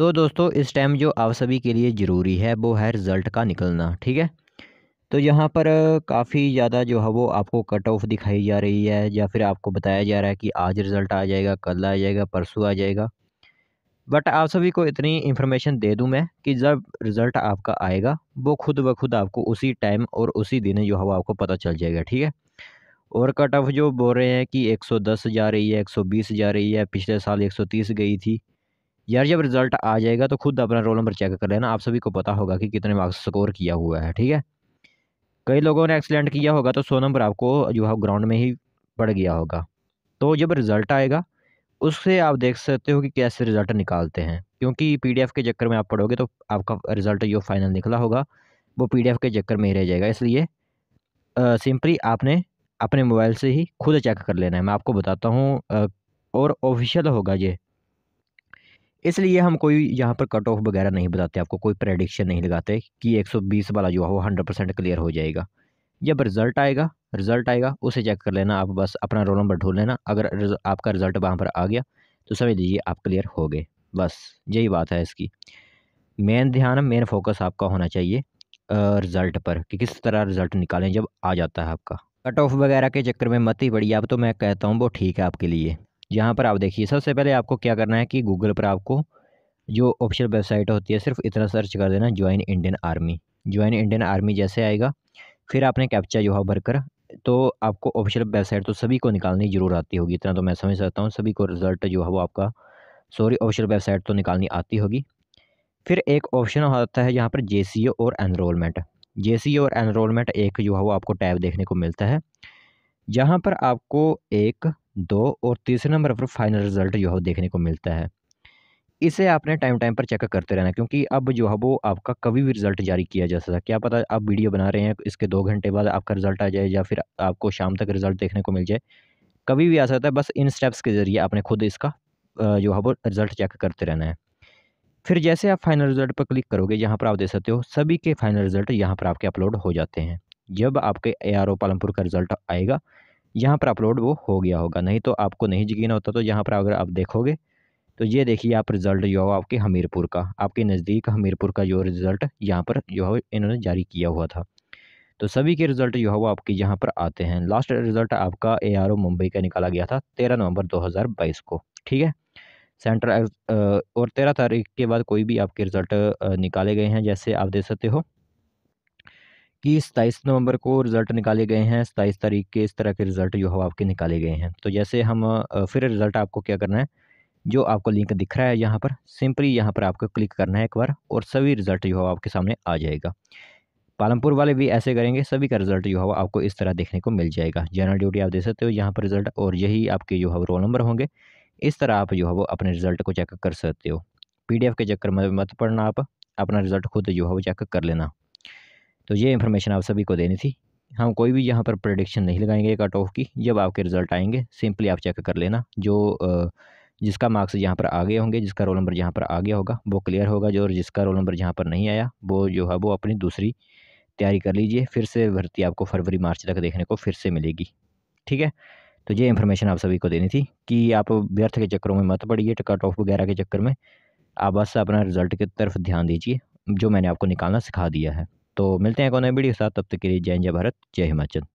तो दोस्तों इस टाइम जो आप सभी के लिए ज़रूरी है वो है रिज़ल्ट का निकलना ठीक है तो यहाँ पर काफ़ी ज़्यादा जो है वो आपको कट ऑफ दिखाई जा रही है या फिर आपको बताया जा रहा है कि आज रिज़ल्ट आ जाएगा कल आ जाएगा परसों आ जाएगा बट आप सभी को इतनी इन्फॉर्मेशन दे दूं मैं कि जब रिज़ल्ट आपका आएगा वो खुद ब खुद आपको उसी टाइम और उसी दिन जो है वो आपको पता चल जाएगा ठीक है और कट ऑफ जो बोल रहे हैं कि 110 जा रही है 120 जा रही है पिछले साल 130 गई थी यार जब रिज़ल्ट आ जाएगा तो खुद अपना रोल नंबर चेक कर लेना आप सभी को पता होगा कि कितने मार्क्स स्कोर किया हुआ है ठीक है कई लोगों ने एक्सलेंट किया होगा तो सौ नंबर आपको जो है ग्राउंड में ही पड़ गया होगा तो जब रिज़ल्ट आएगा उससे आप देख सकते हो कि कैसे रिज़ल्ट निकालते हैं क्योंकि पीडीएफ के चक्कर में आप पढ़ोगे तो आपका रिज़ल्ट जो फाइनल निकला होगा वो पीडीएफ के चक्कर में ही रह जाएगा इसलिए सिंपली आपने अपने मोबाइल से ही खुद चेक कर लेना है मैं आपको बताता हूँ और ऑफिशियल होगा ये इसलिए हम कोई यहाँ पर कट ऑफ वगैरह नहीं बताते आपको कोई प्रेडिक्शन नहीं लगाते कि 120 वाला जो है वो 100 परसेंट क्लियर हो जाएगा जब रिज़ल्ट आएगा रिज़ल्ट आएगा उसे चेक कर लेना आप बस अपना रोल नंबर ढूंढ लेना अगर रिज, आपका रिज़ल्ट वहाँ पर आ गया तो समझ लीजिए आप क्लियर हो गए बस यही बात है इसकी मेन ध्यान मेन फोकस आपका होना चाहिए रिज़ल्ट पर कि किस तरह रिज़ल्ट निकालें जब आ जाता है आपका कट ऑफ वगैरह के चक्कर में मत ही पड़िए आप तो मैं कहता हूँ वो ठीक है आपके लिए यहाँ पर आप देखिए सबसे पहले आपको क्या करना है कि गूगल पर आपको जो ऑफिशियल वेबसाइट होती है सिर्फ इतना सर्च कर देना join Indian army join Indian army जैसे आएगा फिर आपने कैप्चा जो है भरकर तो आपको ऑफिशियल वेबसाइट तो सभी को निकालनी ज़रूर आती होगी इतना तो मैं समझ सकता हूँ सभी को रिज़ल्ट जो है वो आपका सॉरी ऑफिशियल वेबसाइट तो निकालनी आती होगी फिर एक ऑप्शन होता है यहाँ पर जे और एनरोलमेंट जे और एनरोलमेंट एक जो है वो आपको टैब देखने को मिलता है जहाँ पर आपको एक दो और तीसरे नंबर पर फाइनल रिज़ल्ट जो है देखने को मिलता है इसे आपने टाइम टाइम पर चेक करते रहना क्योंकि अब जो है वो आपका कभी भी रिज़ल्ट जारी किया जा सकता है क्या पता आप वीडियो बना रहे हैं इसके दो घंटे बाद आपका रिज़ल्ट आ जाए या फिर आपको शाम तक रिज़ल्ट देखने को मिल जाए कभी भी आ सकता है बस इन स्टेप्स के ज़रिए आपने खुद इसका जो है वो रिज़ल्ट चेक करते रहना है फिर जैसे आप फाइनल रिज़ल्ट पर क्लिक करोगे यहाँ पर आप देख सकते हो सभी के फाइनल रिज़ल्ट यहाँ पर आपके अपलोड हो जाते हैं जब आपके ए आर ओ पालमपुर का रिज़ल्ट आएगा यहाँ पर अपलोड वो हो गया होगा नहीं तो आपको नहीं यकीन होता तो यहाँ पर अगर आप देखोगे तो ये देखिए आप रिज़ल्ट जो है आपके हमीरपुर का आपके नज़दीक हमीरपुर का जो रिज़ल्ट यहाँ पर जो है इन्होंने जारी किया हुआ था तो सभी के रिज़ल्ट जो है वो आपके यहाँ पर आते हैं लास्ट रिज़ल्ट आपका ए मुंबई का निकाला गया था तेरह नवंबर 2022 को ठीक है सेंट्रल और तेरह तारीख के बाद कोई भी आपके रिज़ल्ट निकाले गए हैं जैसे आप देख सकते हो कि सताईस नवंबर को रिज़ल्ट निकाले गए हैं सताईस तारीख के इस तरह के रिज़ल्ट जो है आपके निकाले गए हैं तो जैसे हम फिर रिज़ल्ट आपको क्या करना है जो आपको लिंक दिख रहा है यहाँ पर सिंपली यहाँ पर आपको क्लिक करना है एक बार और सभी रिज़ल्ट जो है आपके सामने आ जाएगा पालमपुर वाले भी ऐसे करेंगे सभी का रिज़ल्ट जो है आपको इस तरह देखने को मिल जाएगा जनरल ड्यूटी आप दे सकते हो यहाँ पर रिज़ल्ट और यही आपके जो है रोल नंबर होंगे इस तरह आप जो है वो अपने रिज़ल्ट को चेक कर सकते हो पीडीएफ के चक्कर में मत पढ़ना आप अपना रिज़ल्ट खुद जो है वो चेक कर लेना तो ये इन्फॉर्मेशन आप सभी को देनी थी हम कोई भी यहाँ पर प्रडिक्शन नहीं लगाएंगे कट ऑफ की जब आपके रिज़ल्ट आएंगे सिंपली आप चेक कर लेना जो जिसका मार्क्स यहाँ पर आ गए होंगे जिसका रोल नंबर यहाँ पर आ गया होगा वो क्लियर होगा जो और जिसका रोल नंबर यहाँ पर नहीं आया वो जो है वो अपनी दूसरी तैयारी कर लीजिए फिर से भर्ती आपको फरवरी मार्च तक देखने को फिर से मिलेगी ठीक है तो ये इन्फॉर्मेशन आप सभी को देनी थी कि आप व्यर्थ के चक्करों में मत पड़िए कट तो ऑफ वगैरह के चक्कर में आप बस अपना रिज़ल्ट की तरफ ध्यान दीजिए जो मैंने आपको निकालना सिखा दिया है तो मिलते हैं एक नए वीडियो के साथ तब तक के लिए जय जय भारत जय हिमाचल